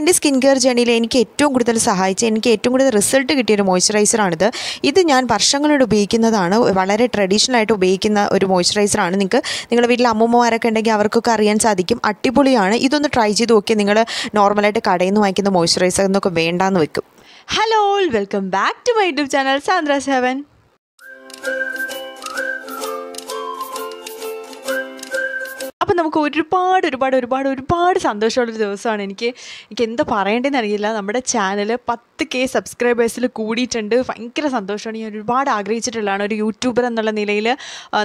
എൻ്റെ skin care ജേണിയിൽ എനിക്ക് ഏറ്റവും കൂടുതൽ സഹായിച്ച് എനിക്ക് ഏറ്റവും കൂടുതൽ റിസൾട്ട് കിട്ടിയൊരു മോയ്സ്ചറൈസറാണിത് ഇത് ഞാൻ വർഷങ്ങളോട് ഉപയോഗിക്കുന്നതാണ് വളരെ ട്രഡീഷണൽ ആയിട്ട് ഉപയോഗിക്കുന്ന ഒരു മോയ്സ്ചറൈസറാണ് നിങ്ങൾക്ക് നിങ്ങളുടെ വീട്ടിൽ അമ്മൂമ്മമാരൊക്കെ ഉണ്ടെങ്കിൽ അവർക്കൊക്കെ അറിയാൻ സാധിക്കും അടിപൊളിയാണ് ഇതൊന്ന് ട്രൈ ചെയ്ത് നോക്കിയാൽ നിങ്ങൾ നോർമലായിട്ട് കടയിൽ നിന്ന് വാങ്ങിക്കുന്ന മോയ്സ്ചറൈസർ എന്നൊക്കെ വേണ്ടാന്ന് വെക്കും hello welcome back to my YouTube channel Sandra seven നമുക്ക് ഒരുപാട് ഒരുപാട് ഒരുപാട് ഒരുപാട് സന്തോഷമുള്ളൊരു ദിവസമാണ് എനിക്ക് എനിക്ക് എന്താ പറയേണ്ടതെന്ന് അറിയില്ല നമ്മുടെ ചാനൽ പത്ത് കെ സബ്സ്ക്രൈബേഴ്സിൽ കൂടിയിട്ടുണ്ട് ഭയങ്കര സന്തോഷമാണ് ഞാൻ ഒരുപാട് ആഗ്രഹിച്ചിട്ടുള്ളതാണ് ഒരു യൂട്യൂബർ എന്നുള്ള നിലയിൽ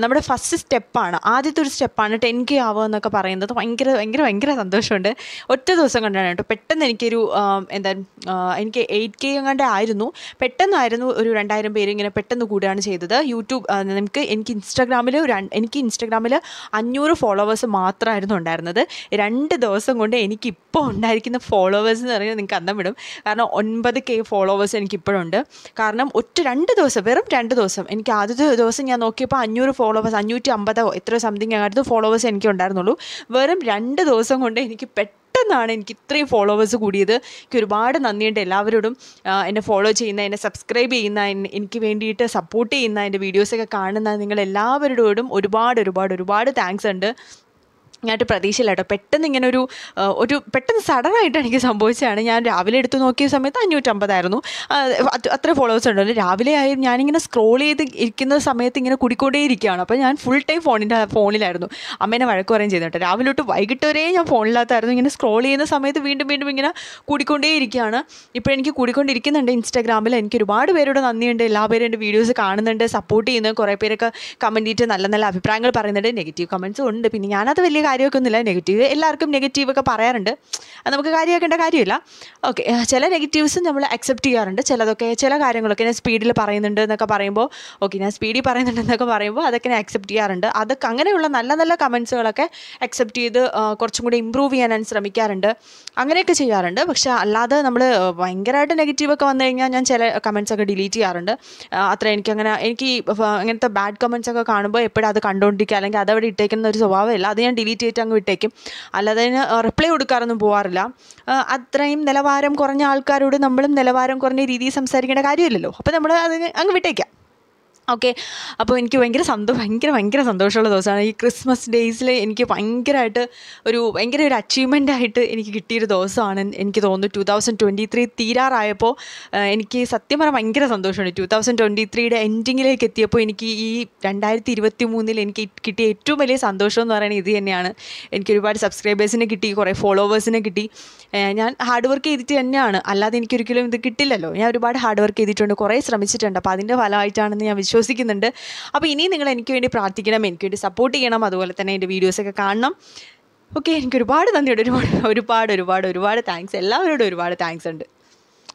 നമ്മുടെ ഫസ്റ്റ് സ്റ്റെപ്പാണ് ആദ്യത്തെ ഒരു സ്റ്റെപ്പാണ് ടെൻ കെ ആവുക എന്നൊക്കെ പറയുന്നത് ഭയങ്കര ഭയങ്കര ഭയങ്കര സന്തോഷമുണ്ട് ഒറ്റ ദിവസം കൊണ്ടാണ് കേട്ടോ പെട്ടെന്ന് എനിക്കൊരു എന്താ എനിക്ക് എയ്റ്റ് കെ എങ്ങാണ്ട് ആയിരുന്നു പെട്ടെന്നായിരുന്നു ഒരു രണ്ടായിരം പേര് ഇങ്ങനെ പെട്ടെന്ന് കൂടുകയാണ് ചെയ്തത് യൂട്യൂബ് നമുക്ക് എനിക്ക് ഇൻസ്റ്റാഗ്രാമിൽ എനിക്ക് ഇൻസ്റ്റാഗ്രാമിൽ അഞ്ഞൂറ് ഫോളോവേഴ്സ് മാത്രം മാത്രമായിരുന്നു ഉണ്ടായിരുന്നത് രണ്ട് ദിവസം കൊണ്ട് എനിക്കിപ്പോൾ ഉണ്ടായിരിക്കുന്ന ഫോളോവേഴ്സ് എന്ന് പറയുന്നത് നിങ്ങൾക്ക് അന്നം വിടും കാരണം ഒൻപത് കെ ഫോളോവേഴ്സ് എനിക്കിപ്പോഴുണ്ട് കാരണം ഒറ്റ രണ്ട് ദിവസം വെറും രണ്ട് ദിവസം എനിക്ക് ആദ്യത്തെ ദിവസം ഞാൻ നോക്കിയപ്പോൾ അഞ്ഞൂറ് ഫോളോവേഴ്സ് അഞ്ഞൂറ്റി അമ്പതോ എത്ര സംതിങ് ആയിരുന്നു ഫോളോവേഴ്സ് എനിക്ക് ഉണ്ടായിരുന്നുള്ളൂ വെറും രണ്ട് ദിവസം കൊണ്ട് എനിക്ക് പെട്ടെന്നാണ് എനിക്ക് ഇത്രയും ഫോളോവേഴ്സ് കൂടിയത് എനിക്ക് ഒരുപാട് നന്ദിയുണ്ട് എല്ലാവരോടും എന്നെ ഫോളോ ചെയ്യുന്ന എന്നെ സബ്സ്ക്രൈബ് ചെയ്യുന്ന എനിക്ക് വേണ്ടിയിട്ട് സപ്പോർട്ട് ചെയ്യുന്ന എൻ്റെ വീഡിയോസൊക്കെ കാണുന്ന നിങ്ങളെല്ലാവരോടും ഒരുപാട് ഒരുപാട് ഒരുപാട് താങ്ക്സ് ഉണ്ട് ഞാനൊരു പ്രതീക്ഷയില്ല കേട്ടോ പെട്ടെന്ന് ഇങ്ങനെ ഒരു ഒരു പെട്ടെന്ന് സഡനായിട്ട് എനിക്ക് സംഭവിച്ചതാണ് ഞാൻ രാവിലെ എടുത്ത് നോക്കിയ സമയത്ത് അഞ്ഞൂറ്റമ്പതായിരുന്നു അത്ര ഫോളോവേഴ്സ് ഉണ്ടല്ലോ രാവിലെ ആയി ഞാനിങ്ങനെ സ്ക്രോൾ ചെയ്ത് ഇരിക്കുന്ന സമയത്ത് ഇങ്ങനെ കുടിക്കൊണ്ടേ ഇരിക്കുകയാണ് അപ്പോൾ ഞാൻ ഫുൾ ടൈം ഫോണിൻ്റെ ഫോണിലായിരുന്നു അമ്മേനെ വഴക്ക് പറയുകയും ചെയ്യുന്നു കേട്ടോ രാവിലെ തൊട്ട് വൈകിട്ട് വരെ ഞാൻ ഫോണില്ലാത്തായിരുന്നു ഇങ്ങനെ സ്ക്രോൾ ചെയ്യുന്ന സമയത്ത് വീണ്ടും വീണ്ടും ഇങ്ങനെ കുടിക്കൊണ്ടേ ഇരിക്കുകയാണ് ഇപ്പോൾ എനിക്ക് കുടിക്കൊണ്ടിരിക്കുന്നുണ്ട് ഇൻസ്റ്റാഗ്രാമിൽ എനിക്ക് ഒരുപാട് പേരോട് നന്ദിയുണ്ട് പേരും എൻ്റെ വീഡിയോസ് കാണുന്നുണ്ട് സപ്പോർട്ട് ചെയ്യുന്നത് കുറേ പേരൊക്കെ കമൻറ്റ് ചെയ്തിട്ട് നല്ല നല്ല അഭിപ്രായങ്ങൾ പറയുന്നുണ്ട് നെഗറ്റീവ് കമൻസും ഉണ്ട് പിന്നെ ഞാനത് വലിയ കാര്യമൊക്കെ ഒന്നുമില്ല നെഗറ്റീവ് എല്ലാവർക്കും നെഗറ്റീവൊക്കെ പറയാറുണ്ട് അത് നമുക്ക് കാര്യമാക്കേണ്ട കാര്യമില്ല ഓക്കെ ചില നെഗറ്റീവ്സ് നമ്മൾ അക്സെപ്റ്റ് ചെയ്യാറുണ്ട് ചിലതൊക്കെ ചില കാര്യങ്ങളൊക്കെ ഞാൻ സ്പീഡിൽ പറയുന്നുണ്ട് എന്നൊക്കെ പറയുമ്പോൾ ഓക്കെ ഞാൻ സ്പീഡിൽ പറയുന്നുണ്ടെന്നൊക്കെ പറയുമ്പോൾ അതൊക്കെ ഞാൻ അക്സെപ്റ്റ് ചെയ്യാറുണ്ട് അതൊക്കെ അങ്ങനെയുള്ള നല്ല നല്ല കമൻസുകളൊക്കെ അക്സെപ്റ്റ് ചെയ്ത് കുറച്ചും കൂടി ഇമ്പ്രൂവ് ചെയ്യാൻ ഞാൻ ശ്രമിക്കാറുണ്ട് അങ്ങനെയൊക്കെ ചെയ്യാറുണ്ട് പക്ഷേ അല്ലാതെ നമ്മൾ ഭയങ്കരമായിട്ട് നെഗറ്റീവൊക്കെ വന്നു കഴിഞ്ഞാൽ ഞാൻ ചില കമൻസൊക്കെ ഡിലീറ്റ് ചെയ്യാറുണ്ട് അത്ര എനിക്കങ്ങനെ എനിക്ക് അങ്ങനത്തെ ബാഡ് കമൻസൊക്കെ കാണുമ്പോൾ എപ്പോഴും അത് കണ്ടുകൊണ്ടിരിക്കുക അല്ലെങ്കിൽ അതവിടെ ഇട്ടേക്കുന്ന ഒരു സ്വഭാവമില്ല അത് ഞാൻ ഡിലീറ്റ് ഡിലീറ്റ് ചെയ്തിട്ട് അങ്ങ് വിട്ടേക്കും അല്ലാതെ റിപ്ലൈ കൊടുക്കാറൊന്നും പോകാറില്ല അത്രയും നിലവാരം കുറഞ്ഞ ആൾക്കാരോട് നമ്മളും നിലവാരം കുറഞ്ഞ രീതിയിൽ സംസാരിക്കേണ്ട കാര്യമില്ലല്ലോ അപ്പോൾ നമ്മൾ അത് അങ്ങ് വിട്ടേക്കാം ഓക്കെ അപ്പോൾ എനിക്ക് ഭയങ്കര സന്തോഷം ഭയങ്കര ഭയങ്കര സന്തോഷമുള്ള ദിവസമാണ് ഈ ക്രിസ്മസ് ഡേയ്സിൽ എനിക്ക് ഭയങ്കരമായിട്ട് ഒരു ഭയങ്കര ഒരു ആയിട്ട് എനിക്ക് കിട്ടിയൊരു ദിവസമാണ് എനിക്ക് തോന്നുന്നു ടു തൗസൻഡ് ട്വൻറ്റി ത്രീ തീരാറായപ്പോൾ എനിക്ക് സത്യം പറഞ്ഞാൽ ഭയങ്കര സന്തോഷമുണ്ട് ടു തൗസൻഡ് ട്വൻറ്റി ത്രീയുടെ എൻഡിങ്ങിലേക്ക് എത്തിയപ്പോൾ എനിക്ക് ഈ രണ്ടായിരത്തി ഇരുപത്തി മൂന്നിൽ എനിക്ക് കിട്ടിയ ഏറ്റവും വലിയ സന്തോഷം എന്ന് പറയുന്നത് ഇത് തന്നെയാണ് എനിക്ക് ഒരുപാട് സബ്സ്ക്രൈബേഴ്സിനെ കിട്ടി കുറേ ഫോളോവേഴ്സിനെ കിട്ടി ഞാൻ ഹാർഡ് വർക്ക് ചെയ്തിട്ട് തന്നെയാണ് അല്ലാതെ എനിക്കൊരിക്കലും ഇത് കിട്ടില്ലല്ലോ ഞാൻ ഒരുപാട് ഹാർഡ് വർക്ക് ചെയ്തിട്ടുണ്ട് കുറേ ശ്രമിച്ചിട്ടുണ്ട് അപ്പോൾ അതിൻ്റെ ഫലമായിട്ടാണെന്ന് ഞാൻ വിശ്വസിക്കുന്നു വിശ്വസിക്കുന്നുണ്ട് അപ്പോൾ ഇനിയും നിങ്ങൾ എനിക്ക് വേണ്ടി പ്രാർത്ഥിക്കണം എനിക്ക് വേണ്ടി സപ്പോർട്ട് ചെയ്യണം അതുപോലെ തന്നെ എൻ്റെ വീഡിയോസൊക്കെ കാണണം ഓക്കെ എനിക്ക് ഒരുപാട് നന്ദിയുണ്ട് ഒരുപാട് ഒരുപാട് ഒരുപാട് ഒരുപാട് താങ്ക്സ് എല്ലാവരോടും ഒരുപാട് താങ്ക്സ് ഉണ്ട്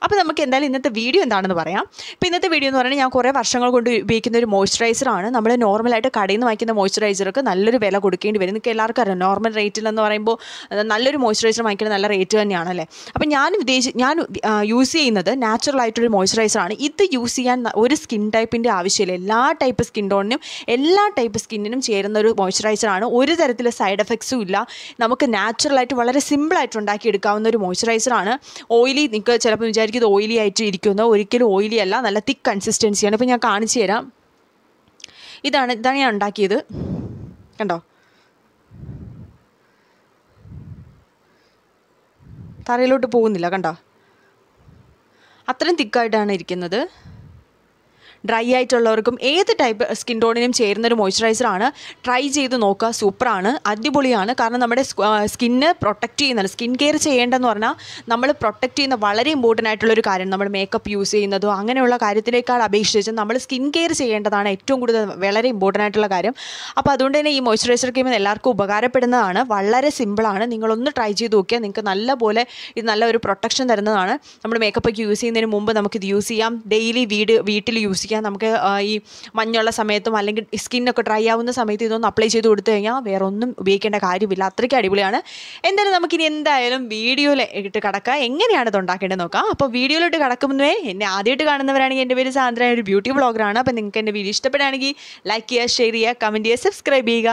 അപ്പോൾ നമുക്ക് എന്തായാലും ഇന്നത്തെ വീഡിയോ എന്താണെന്ന് പറയാം ഇപ്പോൾ ഇന്നത്തെ വീഡിയോ എന്ന് പറഞ്ഞാൽ ഞാൻ കുറേ വർഷങ്ങൾ കൊണ്ട് ഉപയോഗിക്കുന്ന ഒരു മോയ്സ്ചറൈസറാണ് നമ്മൾ നോർമലായിട്ട് കടയിൽ നിന്ന് വാങ്ങിക്കുന്ന മോയ്സ്ചറൈസർക്ക് നല്ലൊരു വില കൊടുക്കേണ്ടി വരും നിങ്ങൾക്ക് എല്ലാവർക്കും അറിയാം നോർമൽ റേറ്റിൽ എന്ന് പറയുമ്പോൾ നല്ലൊരു മോയ്സ്ചറൈസർ വാങ്ങിക്കുന്ന നല്ല റേറ്റ് തന്നെയാണല്ലേ അപ്പോൾ ഞാൻ ഉദ്ദേശിച്ച് ഞാൻ യൂസ് ചെയ്യുന്നത് നാച്ചുറൽ ആയിട്ടൊരു മോയ്സ്ചറൈസറാണ് ഇത് യൂസ് ചെയ്യാൻ ഒരു സ്കിൻ ടൈപ്പിൻ്റെ ആവശ്യമില്ല എല്ലാ ടൈപ്പ് സ്കിൻ ടോണിനും എല്ലാ ടൈപ്പ് സ്കിന്നിനും ചേരുന്ന ഒരു മോയ്സ്ചറൈസറാണ് ഒരു തരത്തിലെ സൈഡ് എഫക്ട്സും ഇല്ല നമുക്ക് നാച്ചുറലായിട്ട് വളരെ സിമ്പിളായിട്ട് ഉണ്ടാക്കിയെടുക്കാവുന്ന ഒരു മോയ്സ്ചറൈസറാണ് ഓയിലി നിങ്ങൾക്ക് ചിലപ്പോൾ വിചാരിക്കും എനിക്കിത് ഓയിലി ആയിട്ട് ഇരിക്കുന്ന ഒരിക്കലും ഓയിലി അല്ല നല്ല തിക്ക് കൺസിസ്റ്റൻസിയാണ് ഇപ്പോൾ ഞാൻ കാണിച്ചു തരാം ഇതാണ് ഇതാണ് ഞാൻ ഉണ്ടാക്കിയത് കണ്ടോ തറയിലോട്ട് പോകുന്നില്ല കണ്ടോ അത്രയും തിക്കായിട്ടാണ് ഇരിക്കുന്നത് ഡ്രൈ ആയിട്ടുള്ളവർക്കും ഏത് ടൈപ്പ് സ്കിൻ ടോണിനും ചേരുന്ന ഒരു മോയ്സ്ചറൈസറാണ് ട്രൈ ചെയ്ത് നോക്കുക സൂപ്പറാണ് അടിപൊളിയാണ് കാരണം നമ്മുടെ സ്കിന്ന് പ്രൊട്ടക്റ്റ് ചെയ്യുന്നതാണ് സ്കിൻ കെയർ ചെയ്യേണ്ടതെന്ന് പറഞ്ഞാൽ നമ്മൾ പ്രൊട്ടക്റ്റ് ചെയ്യുന്ന വളരെ ഇമ്പോർട്ടൻ്റ് ആയിട്ടുള്ളൊരു കാര്യം നമ്മൾ മേക്കപ്പ് യൂസ് ചെയ്യുന്നതോ അങ്ങനെയുള്ള കാര്യത്തിനേക്കാൾ അപേക്ഷിച്ച് നമ്മൾ സ്കിൻ കെയർ ചെയ്യേണ്ടതാണ് ഏറ്റവും കൂടുതൽ വളരെ ഇമ്പോർട്ടൻ്റ് ആയിട്ടുള്ള കാര്യം അപ്പോൾ അതുകൊണ്ട് തന്നെ ഈ മോയ്സ്ചറൈസർ ക്രീം എല്ലാവർക്കും ഉപകാരപ്പെടുന്നതാണ് വളരെ സിമ്പിളാണ് നിങ്ങളൊന്ന് ട്രൈ ചെയ്ത് നോക്കിയാൽ നിങ്ങൾക്ക് നല്ല പോലെ ഇത് നല്ല ഒരു പ്രൊട്ടക്ഷൻ തരുന്നതാണ് നമ്മൾ മേക്കപ്പൊക്കെ യൂസ് ചെയ്യുന്നതിന് മുമ്പ് നമുക്കിത് യൂസ് ചെയ്യാം ഡെയിലി വീട് വീട്ടിൽ യൂസ് ചെയ്യാം ഉപയോഗിക്കാം നമുക്ക് ഈ മഞ്ഞുള്ള സമയത്തും അല്ലെങ്കിൽ സ്കിന്നൊക്കെ ഡ്രൈ ആവുന്ന സമയത്ത് ഇതൊന്ന് അപ്ലൈ ചെയ്ത് കൊടുത്തു കഴിഞ്ഞാൽ വേറെ ഒന്നും ഉപയോഗിക്കേണ്ട കാര്യമില്ല അത്രയ്ക്ക് അടിപൊളിയാണ് എന്തായാലും നമുക്കിനി എന്തായാലും ഇട്ട് കിടക്കുക എങ്ങനെയാണ് ഇത് ഉണ്ടാക്കേണ്ടത് നോക്കാം അപ്പോൾ വീഡിയോയിലോട്ട് കിടക്കുന്നേ എന്നെ ആദ്യമായിട്ട് കാണുന്നവരാണെങ്കിൽ എൻ്റെ പേര് സാന്ദ്ര ഒരു ബ്യൂട്ടി ബ്ലോഗറാണ് അപ്പോൾ നിങ്ങൾക്ക് എൻ്റെ വീഡിയോ ഇഷ്ടപ്പെടുകയാണെങ്കിൽ ലൈക്ക് ചെയ്യുക ഷെയർ ചെയ്യുക കമൻറ്റ് ചെയ്യുക സബ്സ്ക്രൈബ് ചെയ്യുക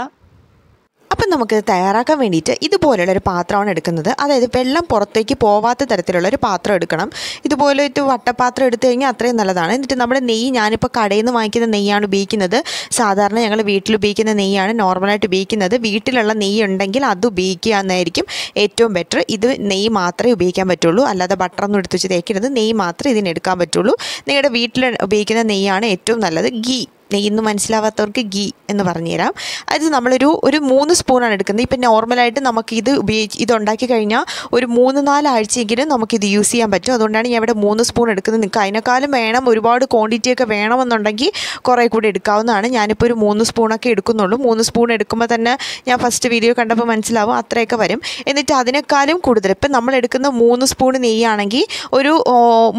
അപ്പം നമുക്കിത് തയ്യാറാക്കാൻ വേണ്ടിയിട്ട് ഒരു പാത്രമാണ് എടുക്കുന്നത് അതായത് വെള്ളം പുറത്തേക്ക് പോവാത്ത തരത്തിലുള്ളൊരു പാത്രം എടുക്കണം ഇതുപോലെ ഒരു വട്ടപാത്രം എടുത്തു കഴിഞ്ഞാൽ അത്രയും നല്ലതാണ് എന്നിട്ട് നമ്മുടെ നെയ്യ് ഞാനിപ്പോൾ കടയിൽ നിന്ന് വാങ്ങിക്കുന്ന നെയ്യാണ് ഉപയോഗിക്കുന്നത് സാധാരണ ഞങ്ങൾ വീട്ടിൽ ഉപയോഗിക്കുന്ന നെയ്യാണ് നോർമലായിട്ട് ഉപയോഗിക്കുന്നത് വീട്ടിലുള്ള നെയ്യ് ഉണ്ടെങ്കിൽ അത് ഉപയോഗിക്കുക എന്നായിരിക്കും ഏറ്റവും ബെറ്റർ ഇത് നെയ്യ് മാത്രമേ ഉപയോഗിക്കാൻ പറ്റുള്ളൂ അല്ലാതെ ബട്ടറൊന്നും എടുത്ത് വെച്ച് തേക്കരുത് നെയ്യ് മാത്രമേ ഇതിനെടുക്കാൻ പറ്റുള്ളൂ നിങ്ങളുടെ വീട്ടിൽ ഉപയോഗിക്കുന്ന നെയ്യാണ് ഏറ്റവും നല്ലത് ഗീ നെയ്യെന്ന് മനസ്സിലാവാത്തവർക്ക് ഗീ എന്ന് പറഞ്ഞുതരാം അതായത് നമ്മളൊരു ഒരു മൂന്ന് സ്പൂണാണ് എടുക്കുന്നത് ഇപ്പം നോർമലായിട്ട് ഇത് ഉപയോഗിച്ച് ഇതുണ്ടാക്കി കഴിഞ്ഞാൽ ഒരു മൂന്ന് നാലാഴ്ചയെങ്കിലും നമുക്കിത് യൂസ് ചെയ്യാൻ പറ്റും അതുകൊണ്ടാണ് ഞാൻ ഇവിടെ മൂന്ന് സ്പൂൺ എടുക്കുന്നത് നിൽക്കുക അതിനേക്കാളും വേണം ഒരുപാട് ക്വാണ്ടിറ്റിയൊക്കെ വേണമെന്നുണ്ടെങ്കിൽ കുറേ കൂടി എടുക്കാവുന്നതാണ് ഞാനിപ്പോൾ ഒരു മൂന്ന് സ്പൂണൊക്കെ എടുക്കുന്നുള്ളൂ മൂന്ന് സ്പൂൺ എടുക്കുമ്പോൾ തന്നെ ഞാൻ ഫസ്റ്റ് വീഡിയോ കണ്ടപ്പോൾ മനസ്സിലാവും അത്രയൊക്കെ വരും എന്നിട്ട് അതിനേക്കാളും കൂടുതൽ ഇപ്പം നമ്മൾ എടുക്കുന്ന മൂന്ന് സ്പൂൺ നെയ്യാണെങ്കിൽ ഒരു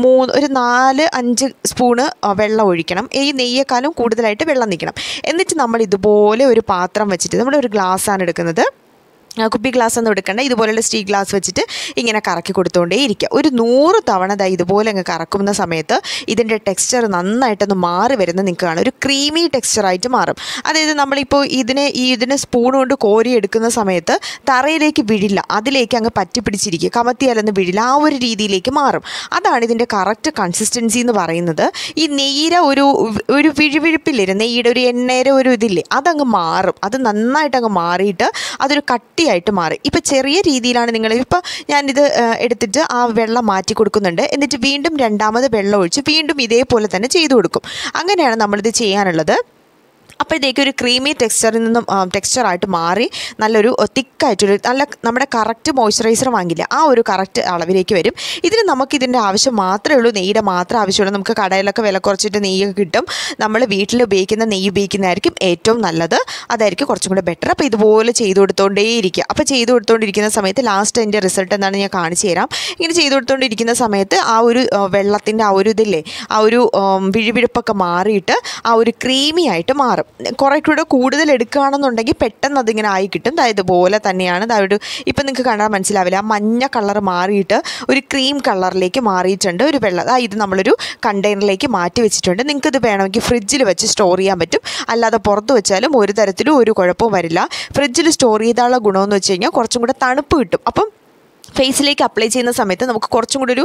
മൂന്ന് ഒരു നാല് അഞ്ച് സ്പൂണ് വെള്ളം ഒഴിക്കണം ഈ നെയ്യേക്കാളും കൂടുതൽ കൂടുതലായിട്ട് വെള്ളം നിൽക്കണം എന്നിട്ട് നമ്മൾ ഇതുപോലെ ഒരു പാത്രം വെച്ചിട്ട് നമ്മളൊരു ഗ്ലാസ്സാണ് എടുക്കുന്നത് കുപ്പി ഗ്ലാസ് ഒന്നും എടുക്കണ്ട ഇതുപോലെയുള്ള സ്റ്റീൽ ഗ്ലാസ് വെച്ചിട്ട് ഇങ്ങനെ കറക്കി കൊടുത്തുകൊണ്ടേ ഇരിക്കുക ഒരു നൂറ് തവണ ദാ ഇതുപോലെ അങ്ങ് കറക്കുന്ന സമയത്ത് ഇതിൻ്റെ ടെക്സ്ചർ നന്നായിട്ടൊന്ന് മാറി വരുന്നത് നിങ്ങൾക്ക് കാണാം ഒരു ക്രീമി ടെക്സ്ചറായിട്ട് മാറും അതായത് നമ്മളിപ്പോൾ ഇതിനെ ഈ ഇതിനെ സ്പൂൺ കൊണ്ട് കോരി എടുക്കുന്ന സമയത്ത് തറയിലേക്ക് വിഴില്ല അതിലേക്ക് അങ്ങ് പറ്റിപ്പിടിച്ചിരിക്കുക കമത്തിയാലൊന്ന് വിഴില്ല ആ ഒരു രീതിയിലേക്ക് മാറും അതാണ് ഇതിൻ്റെ കറക്റ്റ് കൺസിസ്റ്റൻസി എന്ന് പറയുന്നത് ഈ നെയ്യിര ഒരു ഒരു വിഴിവിഴിപ്പില്ലേ നെയ്യുടെ ഒരു എണ്ണേര ഒരു ഇതില്ലേ അതങ്ങ് മാറും അത് നന്നായിട്ട് അങ്ങ് മാറിയിട്ട് അതൊരു കട്ടി ആയിട്ട് മാറി ഇപ്പോൾ ചെറിയ രീതിയിലാണ് നിങ്ങൾ ഇപ്പോൾ ഞാനിത് എടുത്തിട്ട് ആ വെള്ളം മാറ്റി കൊടുക്കുന്നുണ്ട് എന്നിട്ട് വീണ്ടും രണ്ടാമത് വെള്ളം ഒഴിച്ച് വീണ്ടും ഇതേപോലെ തന്നെ ചെയ്തു കൊടുക്കും അങ്ങനെയാണ് നമ്മളിത് ചെയ്യാനുള്ളത് അപ്പോഴത്തേക്കും ഒരു ക്രീമി ടെക്സ്ചറിൽ നിന്നും ടെക്സ്ചറായിട്ട് മാറി നല്ലൊരു തിക്കായിട്ടൊരു നല്ല നമ്മുടെ കറക്റ്റ് മോയ്സ്ചറൈസർ വാങ്ങില്ല ആ ഒരു കറക്റ്റ് അളവിലേക്ക് വരും ഇതിന് നമുക്കിതിൻ്റെ ആവശ്യം മാത്രമേ ഉള്ളൂ നെയ്യുടെ മാത്രം ആവശ്യമുള്ളൂ നമുക്ക് കടയിലൊക്കെ വില കുറച്ചിട്ട് നെയ്യൊക്കെ കിട്ടും നമ്മൾ വീട്ടിൽ ഉപയോഗിക്കുന്ന നെയ്യ് ഉപയോഗിക്കുന്നതായിരിക്കും ഏറ്റവും നല്ലത് അതായിരിക്കും കുറച്ചും കൂടെ ബെറ്റർ അപ്പോൾ ഇതുപോലെ ചെയ്തു കൊടുത്തോണ്ടേയിരിക്കുക അപ്പോൾ ചെയ്ത് കൊടുത്തോണ്ടിരിക്കുന്ന സമയത്ത് ലാസ്റ്റ് അതിൻ്റെ റിസൾട്ട് എന്താണ് ഞാൻ കാണിച്ചു തരാം ഇങ്ങനെ ചെയ്ത് കൊടുത്തോണ്ടിരിക്കുന്ന സമയത്ത് ആ ഒരു വെള്ളത്തിൻ്റെ ആ ഒരു ഇതില്ലേ ആ ഒരു വിഴിവിഴുപ്പൊക്കെ മാറിയിട്ട് ആ ഒരു ക്രീമി ആയിട്ട് മാറും കുറേ കൂടെ കൂടുതൽ എടുക്കുകയാണെന്നുണ്ടെങ്കിൽ പെട്ടെന്ന് അതിങ്ങനെ ആയി കിട്ടും ദാ ഇതുപോലെ തന്നെയാണ് ദാ ഇപ്പം നിങ്ങൾക്ക് കണ്ടാൽ മനസ്സിലാവില്ല ആ മഞ്ഞ കളർ മാറിയിട്ട് ഒരു ക്രീം കളറിലേക്ക് മാറിയിട്ടുണ്ട് ഒരു വെള്ളം ദാ ഇത് നമ്മളൊരു കണ്ടെയ്നറിലേക്ക് മാറ്റി വെച്ചിട്ടുണ്ട് നിങ്ങൾക്കിത് വേണമെങ്കിൽ ഫ്രിഡ്ജിൽ വെച്ച് സ്റ്റോർ ചെയ്യാൻ പറ്റും അല്ലാതെ പുറത്ത് വെച്ചാലും ഒരു തരത്തിലും ഒരു കുഴപ്പവും വരില്ല ഫ്രിഡ്ജിൽ സ്റ്റോർ ചെയ്താലുള്ള ഗുണമെന്ന് വെച്ച് കഴിഞ്ഞാൽ കുറച്ചും കൂടെ തണുപ്പ് കിട്ടും അപ്പം ഫേസിലേക്ക് അപ്ലൈ ചെയ്യുന്ന സമയത്ത് നമുക്ക് കുറച്ചും കൂടി ഒരു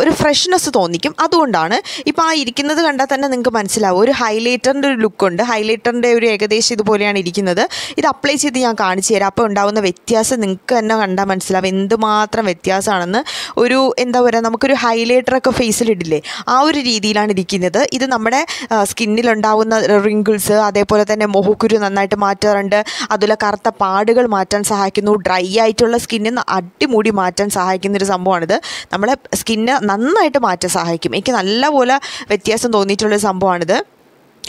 ഒരു ഫ്രഷ്നെസ് തോന്നിക്കും അതുകൊണ്ടാണ് ഇപ്പോൾ ആ ഇരിക്കുന്നത് കണ്ടാൽ തന്നെ നിങ്ങൾക്ക് മനസ്സിലാവും ഒരു ഹൈലൈറ്ററിൻ്റെ ഒരു ലുക്കുണ്ട് ഹൈലൈറ്ററിൻ്റെ ഒരു ഏകദേശം ഇതുപോലെയാണ് ഇരിക്കുന്നത് ഇത് അപ്ലൈ ചെയ്ത് ഞാൻ കാണിച്ചു തരാം അപ്പോൾ ഉണ്ടാകുന്ന വ്യത്യാസം നിങ്ങൾക്ക് തന്നെ കണ്ടാൽ മനസ്സിലാവും എന്തുമാത്രം വ്യത്യാസമാണെന്ന് ഒരു എന്താ പറയുക നമുക്കൊരു ഹൈലൈറ്ററൊക്കെ ഫേസിലിടില്ലേ ആ ഒരു രീതിയിലാണ് ഇരിക്കുന്നത് ഇത് നമ്മുടെ സ്കിന്നിലുണ്ടാവുന്ന റിങ്കിൾസ് അതേപോലെ തന്നെ മുഖക്കുരു നന്നായിട്ട് മാറ്റാറുണ്ട് അതുപോലെ കറുത്ത പാടുകൾ മാറ്റാൻ സഹായിക്കുന്നു ഡ്രൈ ആയിട്ടുള്ള നിന്ന് അടിമുടി മാറ്റാൻ സഹായിക്കുന്ന ഒരു സംഭവമാണിത് നമ്മളെ സ്കിന്നെ നന്നായിട്ട് മാറ്റാൻ സഹായിക്കും എനിക്ക് നല്ലപോലെ വ്യത്യാസം തോന്നിയിട്ടുള്ളൊരു സംഭവമാണിത്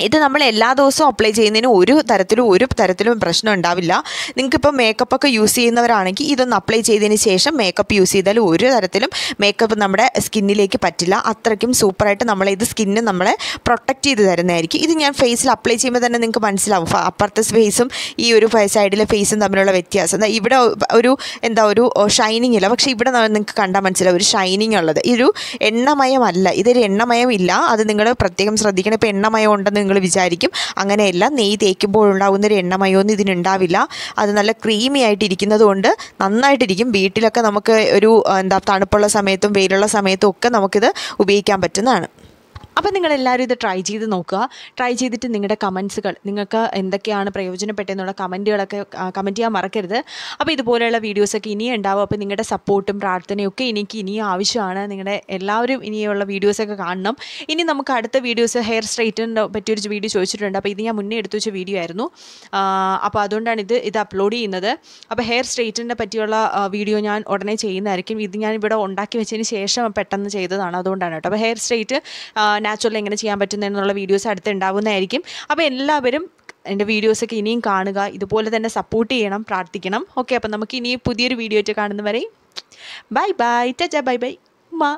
ഇത് നമ്മൾ എല്ലാ ദിവസവും അപ്ലൈ ചെയ്യുന്നതിന് ഒരു തരത്തിലും ഒരു തരത്തിലും പ്രശ്നം ഉണ്ടാവില്ല നിങ്ങൾക്കിപ്പോൾ മേക്കപ്പ് ഒക്കെ യൂസ് ചെയ്യുന്നവരാണെങ്കിൽ ഇതൊന്ന് അപ്ലൈ ചെയ്തതിന് ശേഷം മേക്കപ്പ് യൂസ് ചെയ്താൽ ഒരു തരത്തിലും മേക്കപ്പ് നമ്മുടെ സ്കിന്നിലേക്ക് പറ്റില്ല അത്രയ്ക്കും സൂപ്പറായിട്ട് നമ്മൾ ഇത് സ്കിന്ന് നമ്മളെ പ്രൊട്ടക്റ്റ് ചെയ്ത് തരുന്നതായിരിക്കും ഇത് ഞാൻ ഫേസിൽ അപ്ലൈ ചെയ്യുമ്പോൾ തന്നെ നിങ്ങൾക്ക് മനസ്സിലാവും അപ്പുറത്തെ ഫേസും ഈ ഒരു സൈഡിലെ ഫേസും തമ്മിലുള്ള വ്യത്യാസം ഇവിടെ ഒരു എന്താ ഒരു ഷൈനിങ് ഇല്ല പക്ഷേ ഇവിടെ നിങ്ങൾക്ക് കണ്ടാൽ മനസ്സിലാവും ഒരു ഷൈനിങ് ഉള്ളത് ഇതൊരു എണ്ണമയമല്ല ഇതൊരു എണ്ണമയം ഇല്ല അത് നിങ്ങൾ പ്രത്യേകം ശ്രദ്ധിക്കണം ഇപ്പോൾ എണ്ണമയം ഉണ്ടെന്ന് നിങ്ങൾ വിചാരിക്കും അങ്ങനെയല്ല നെയ്യ് തേക്കുമ്പോഴുണ്ടാകുന്ന ഒരു എണ്ണമയോന്ന് ഇതിനുണ്ടാവില്ല അത് നല്ല ക്രീമി ആയിട്ടിരിക്കുന്നത് കൊണ്ട് നന്നായിട്ടിരിക്കും വീട്ടിലൊക്കെ നമുക്ക് ഒരു എന്താ തണുപ്പുള്ള സമയത്തും വെയിലുള്ള സമയത്തും ഒക്കെ നമുക്കിത് ഉപയോഗിക്കാൻ പറ്റുന്നതാണ് അപ്പോൾ നിങ്ങളെല്ലാവരും ഇത് ട്രൈ ചെയ്ത് നോക്കുക ട്രൈ ചെയ്തിട്ട് നിങ്ങളുടെ കമൻസുകൾ നിങ്ങൾക്ക് എന്തൊക്കെയാണ് പ്രയോജനപ്പെട്ടതെന്നുള്ള കമൻറ്റുകളൊക്കെ കമൻറ്റ് ചെയ്യാൻ മറക്കരുത് അപ്പോൾ ഇതുപോലെയുള്ള വീഡിയോസൊക്കെ ഇനിയും ഉണ്ടാവും അപ്പോൾ നിങ്ങളുടെ സപ്പോർട്ടും പ്രാർത്ഥനയും ഒക്കെ എനിക്ക് ഇനിയും ആവശ്യമാണ് നിങ്ങളുടെ എല്ലാവരും ഇനിയുള്ള വീഡിയോസൊക്കെ കാണണം ഇനി നമുക്ക് അടുത്ത വീഡിയോസ് ഹെയർ സ്ട്രൈറ്ററിൻ്റെ പറ്റിയൊരു വീഡിയോ ചോദിച്ചിട്ടുണ്ട് അപ്പോൾ ഇത് ഞാൻ മുന്നേ എടുത്തു വെച്ച വീഡിയോ ആയിരുന്നു അപ്പോൾ അതുകൊണ്ടാണ് ഇത് ഇത് അപ്ലോഡ് ചെയ്യുന്നത് അപ്പോൾ ഹെയർ സ്ട്രൈറ്ററിനെ പറ്റിയുള്ള വീഡിയോ ഞാൻ ഉടനെ ചെയ്യുന്നതായിരിക്കും ഇത് ഞാൻ ഇവിടെ ഉണ്ടാക്കി വെച്ചതിന് ശേഷം പെട്ടെന്ന് ചെയ്തതാണ് അതുകൊണ്ടാണ് കേട്ടോ അപ്പോൾ ഹെയർ സ്ട്രൈറ്റ് നാച്ചുറൽ എങ്ങനെ ചെയ്യാൻ എന്നുള്ള വീഡിയോസ് അടുത്ത് ഉണ്ടാവുന്നതായിരിക്കും അപ്പോൾ എല്ലാവരും എൻ്റെ വീഡിയോസൊക്കെ ഇനിയും കാണുക ഇതുപോലെ തന്നെ സപ്പോർട്ട് ചെയ്യണം പ്രാർത്ഥിക്കണം ഓക്കെ അപ്പം നമുക്ക് ഇനി പുതിയൊരു വീഡിയോ ആയിട്ട് കാണുന്നവരെയും ബൈ ബൈ ടജ ബൈ ബൈ മാ